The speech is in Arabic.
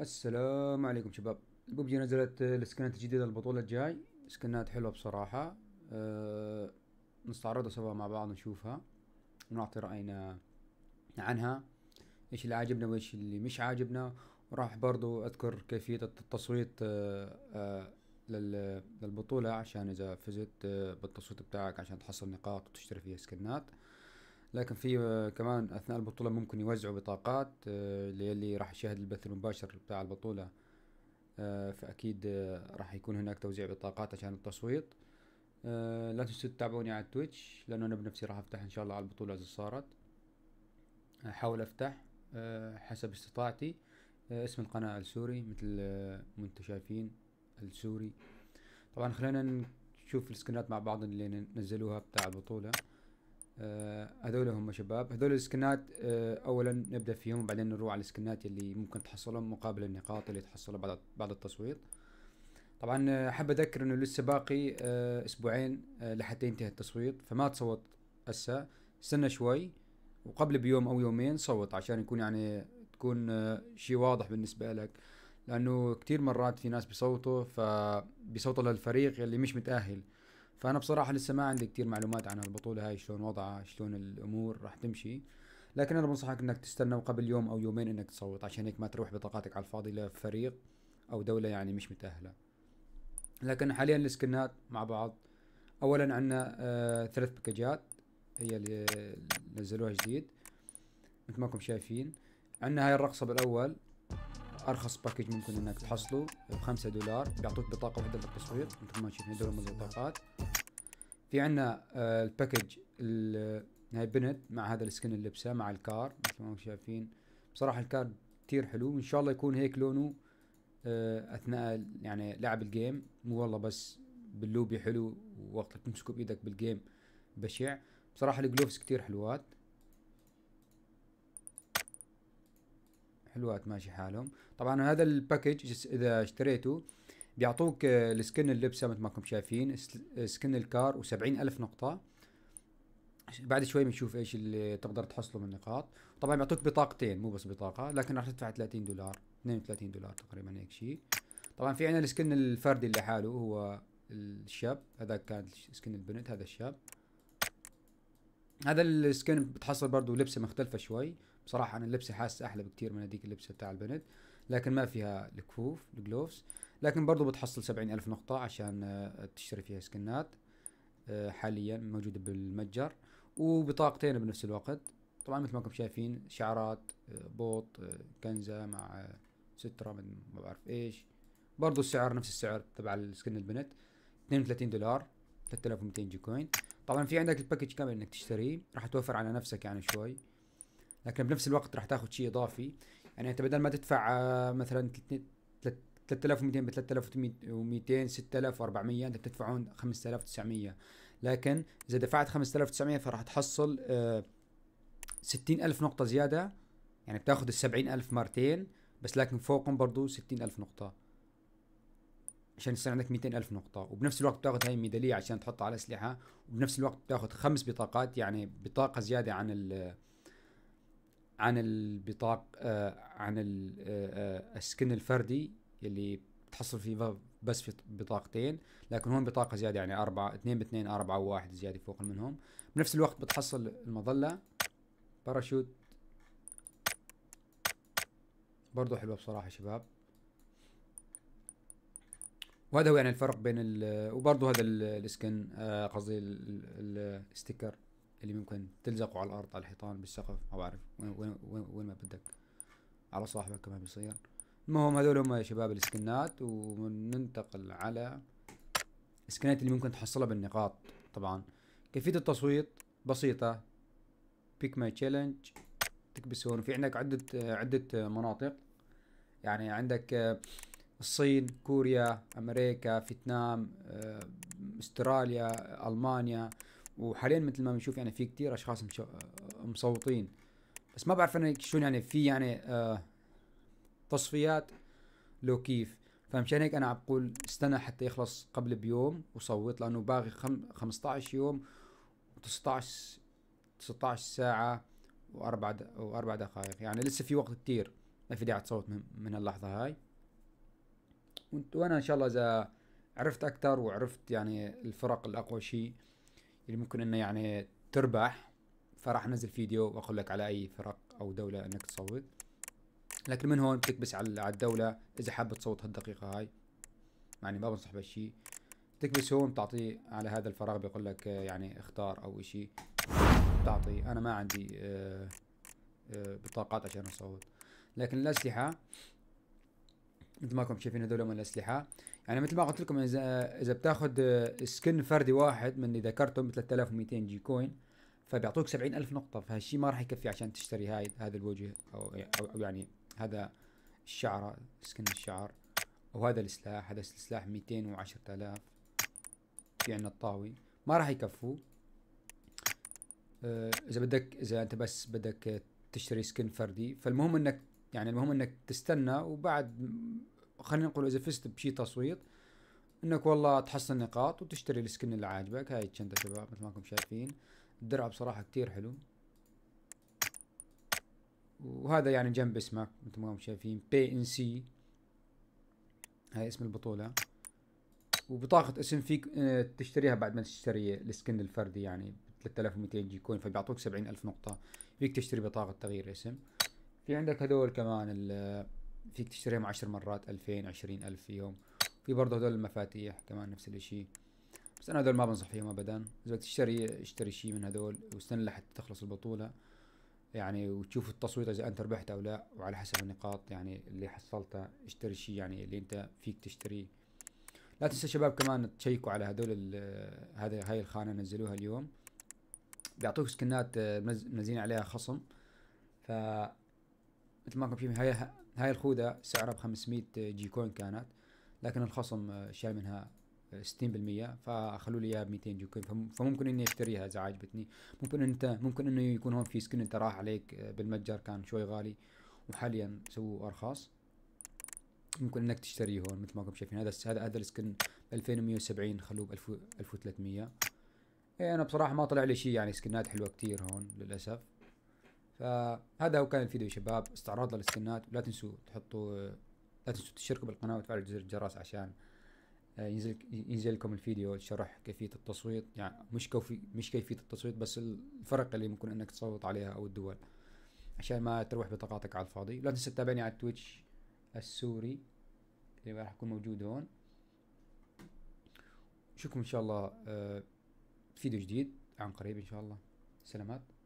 السلام عليكم شباب ببجي نزلت السكنات الجديدة للبطولة الجاي سكنات حلوة بصراحة أه نستعرضها سوا مع بعض نشوفها ونعطي رأينا عنها ايش اللي عاجبنا وايش اللي مش عاجبنا وراح برضو اذكر كيفية التصويت أه، أه، للبطولة عشان اذا فزت أه، بالتصويت بتاعك عشان تحصل نقاط وتشتري فيها سكنات لكن في آه، كمان اثناء البطوله ممكن يوزعوا بطاقات آه، للي راح يشاهد البث المباشر بتاع البطوله آه، فاكيد راح يكون هناك توزيع بطاقات عشان التصويت لا تنسوا تتابعوني على التويتش لانه انا بنفسي راح افتح ان شاء الله على البطوله اذا صارت احاول افتح حسب استطاعتي اسم القناه السوري مثل ما انتم شايفين السوري طبعا خلينا نشوف السكنات مع بعض اللي نزلوها بتاع البطوله آه، هذول هم شباب هذول السكنات آه، اولا نبدا فيهم بعدين نروح على السكنات اللي ممكن تحصلهم مقابل النقاط اللي تحصلها بعد بعد التصويت طبعا آه، احب اذكر انه لسه باقي اسبوعين لحتى ينتهي التصويت فما تصوت هسه استنى شوي وقبل بيوم او يومين صوت عشان يكون يعني تكون شيء واضح بالنسبه لك لانه كثير مرات في ناس بيصوتوا فبيصوتوا للفريق اللي مش متاهل فانا بصراحه لسه ما عندي كثير معلومات عن هالبطوله هاي شلون وضعها شلون الامور راح تمشي لكن انا بنصحك انك تستنى وقبل يوم او يومين انك تصوت عشان هيك ما تروح بطاقاتك على الفاضي لفريق او دوله يعني مش متاهله لكن حاليا السكنات مع بعض اولا عندنا آه ثلاث باكجات هي اللي نزلوها جديد مثل ما انكم شايفين عندنا هاي الرقصه بالاول ارخص باكج ممكن انك تحصله ب 5 دولار بيعطوك بطاقه واحده للتصويت مثل ما شفنا هدول البطاقات في عندنا الباكج آه، هاي بنت مع هذا السكن اللي لبسه مع الكار مثل ما انتم شايفين بصراحه الكار كتير حلو ان شاء الله يكون هيك لونه آه، اثناء يعني لعب الجيم مو والله بس باللوبي حلو ووقت تمسكه بايدك بالجيم بشع بصراحه الجلوفز كتير حلوات حلوات ماشي حالهم طبعا هذا الباكج اذا اشتريته بيعطوك آه، السكن اللبسه مثل ما انكم شايفين سكن الكار وسبعين الف نقطه بعد شوي بنشوف ايش اللي تقدر تحصله من نقاط طبعا بيعطوك بطاقتين مو بس بطاقه لكن راح تدفع 30 دولار 32 دولار تقريبا هيك شيء طبعا في عندنا السكن الفردي اللي حاله هو الشاب هذا كان سكن البنت هذا الشاب هذا السكن بتحصل برضه لبسه مختلفه شوي بصراحه انا اللبسه حاسه احلى بكتير من هذيك اللبسه بتاع البنت لكن ما فيها الكفوف الجلوفز لكن برضو بتحصل سبعين ألف نقطة عشان آه، تشتري فيها سكنات آه، حاليا موجودة بالمتجر وبطاقتين بنفس الوقت طبعا مثل ما انكم شايفين شعارات آه، بوط كنزة مع سترة من ما بعرف ايش برضو السعر نفس السعر تبع السكن البنت 32 دولار 3200 جي كوين طبعا في عندك الباكج كامل انك تشتريه راح توفر على نفسك يعني شوي لكن بنفس الوقت راح تاخذ شيء اضافي يعني انت بدل ما تدفع مثلا 3200 ب 3200 6400 انت بتدفعون 5900 لكن اذا دفعت 5900 فراح تحصل 60000 آه، نقطه زياده يعني بتاخذ ال 70000 مرتين بس لكن فوقهم برضه 60000 نقطه عشان يصير عندك 200000 نقطه وبنفس الوقت بتاخذ هاي الميداليه عشان تحطها على اسلحه وبنفس الوقت بتاخذ خمس بطاقات يعني بطاقه زياده عن ال عن البطاق آه، عن آه، السكن الفردي يلي بتحصل فيه بس في بطاقتين لكن هون بطاقه زياده يعني اربعه اثنين باثنين اربعه وواحد زياده فوق منهم بنفس الوقت بتحصل المظله باراشوت برضو حلوه بصراحه شباب وهذا هو يعني الفرق بين ال وبرضه هذا السكن آه، قصدي الستيكر اللي ممكن تلزقه على الارض على الحيطان بالسقف ما بعرف وين وين وين ما بدك على صاحبك كمان بيصير المهم هذول هم يا شباب السكنات وننتقل على السكنات اللي ممكن تحصلها بالنقاط طبعا كيفية التصويت بسيطة بيك ماي تشالنج تكبس هون في عندك عدة عدة مناطق يعني عندك آه، الصين كوريا امريكا فيتنام آه، استراليا المانيا وحاليا مثل ما بنشوف يعني في كتير اشخاص آه، مصوتين بس ما بعرف انا شو يعني في يعني تصفيات لو كيف فمشان هيك انا عم بقول استنى حتى يخلص قبل بيوم وصوت لانه باغي 15 يوم و19 19 ساعة واربع واربع دقائق يعني لسه في وقت كتير ما في داعي تصوت من هاللحظة هاي وانا ان شاء الله اذا عرفت اكثر وعرفت يعني الفرق الاقوى شيء اللي ممكن انه يعني تربح فراح انزل فيديو واقول لك على اي فرق او دولة انك تصوت لكن من هون بتكبس على الدولة إذا حابة تصوت هالدقيقة هاي يعني ما بنصح بهالشيء تكبس هون بتعطي على هذا الفراغ بيقول لك آه، يعني اختار أو إشي بتعطي أنا ما عندي بطاقات آه، آه، عشان أصوت لكن الأسلحة مثل ما كنتم شايفين هذول من الأسلحة يعني مثل ما قلت لكم إذا إذا بتاخذ سكن فردي واحد من اللي ذكرتهم ب 3200 جي كوين فبيعطوك 70000 نقطة فهالشيء ما راح يكفي عشان تشتري هاي هذا الوجه أو, أو يعني هذا الشعرة سكن الشعر وهذا السلاح هذا السلاح ميتين وعشرة آلاف في عنا الطاوي ما راح يكفوا آه، اذا بدك اذا انت بس بدك تشتري سكن فردي فالمهم انك يعني المهم انك تستنى وبعد خلينا نقول اذا فزت بشي تصويت انك والله تحصل نقاط وتشتري السكن اللي عاجبك هاي الشنطه شباب مثل ما كم شايفين الدرع بصراحه كتير حلو وهذا يعني جنب اسمه مثل ما هم شايفين بي ان سي هاي اسم البطولة وبطاقة اسم فيك آه، تشتريها بعد ما تشتري السكن الفردي يعني ب 3200 جي كوين فبيعطوك 70000 نقطة فيك تشتري بطاقة تغيير اسم في عندك هذول كمان فيك تشتريهم 10 مرات 2000 20000 فيهم في برضه هذول المفاتيح كمان نفس الشيء بس انا هذول ما بنصح فيهم ابدا اذا تشتري اشتري شيء من هذول واستنى لحتى تخلص البطولة يعني وتشوف التصويت اذا انت ربحت او لا وعلى حسب النقاط يعني اللي حصلتها اشتري شيء يعني اللي انت فيك تشتريه لا تنسى شباب كمان تشيكوا على هذول هذا هاي الخانه نزلوها اليوم بيعطوك سكنات آه، منزلين عليها خصم ف مثل ما في هاي هاي الخوذه سعرها ب 500 جي كوين كانت لكن الخصم آه، شال منها 60% فخلوا لي اياها ب 200 جوكن فممكن اني اشتريها اذا عجبتني ممكن انت ممكن انه يكون هون في سكن انت راح عليك آه، بالمتجر كان شوي غالي وحاليا سووا ارخص ممكن انك تشتريه هون مثل ما كنتم شايفين هذا هذا هذا السكن ب 2170 خلوه ب 1300 إيه انا بصراحه ما طلع لي شيء يعني سكنات حلوه كثير هون للاسف فهذا هو كان الفيديو يا شباب استعراض للسكنات ولا تنسوا تحطوا آه، لا تنسوا تشتركوا بالقناه وتفعلوا زر الجرس عشان ينزل ينزل لكم الفيديو شرح كيفيه التصويت يعني مش كوفي مش كيفيه التصويت بس الفرق اللي ممكن انك تصوت عليها او الدول عشان ما تروح بطاقاتك على الفاضي لا تنسى تتابعني على التويتش السوري اللي راح يكون موجود هون نشوفكم ان شاء الله آه، فيديو جديد عن قريب ان شاء الله سلامات